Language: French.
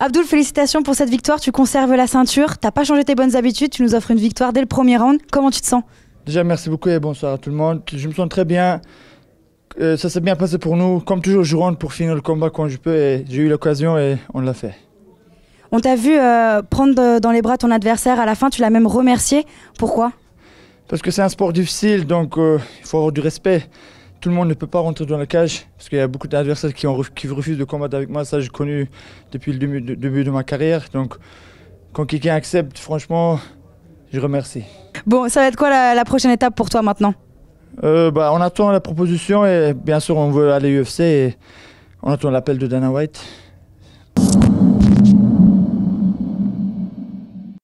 Abdoul, félicitations pour cette victoire. Tu conserves la ceinture. T'as pas changé tes bonnes habitudes. Tu nous offres une victoire dès le premier round. Comment tu te sens Déjà, merci beaucoup et bonsoir à tout le monde. Je me sens très bien. Euh, ça s'est bien passé pour nous. Comme toujours, je rentre pour finir le combat quand je peux. et J'ai eu l'occasion et on l'a fait. On t'a vu euh, prendre dans les bras ton adversaire à la fin. Tu l'as même remercié. Pourquoi Parce que c'est un sport difficile, donc euh, il faut avoir du respect tout le monde ne peut pas rentrer dans la cage parce qu'il y a beaucoup d'adversaires qui, refusent de combattre avec moi. Ça, j'ai connu depuis le début, de, ma carrière. Donc, quand quelqu'un accepte, franchement, je remercie. Bon, ça va être quoi la, prochaine étape pour toi maintenant euh, bah, On attend la proposition et bien sûr, on veut aller UFC et on attend l'appel de Dana White.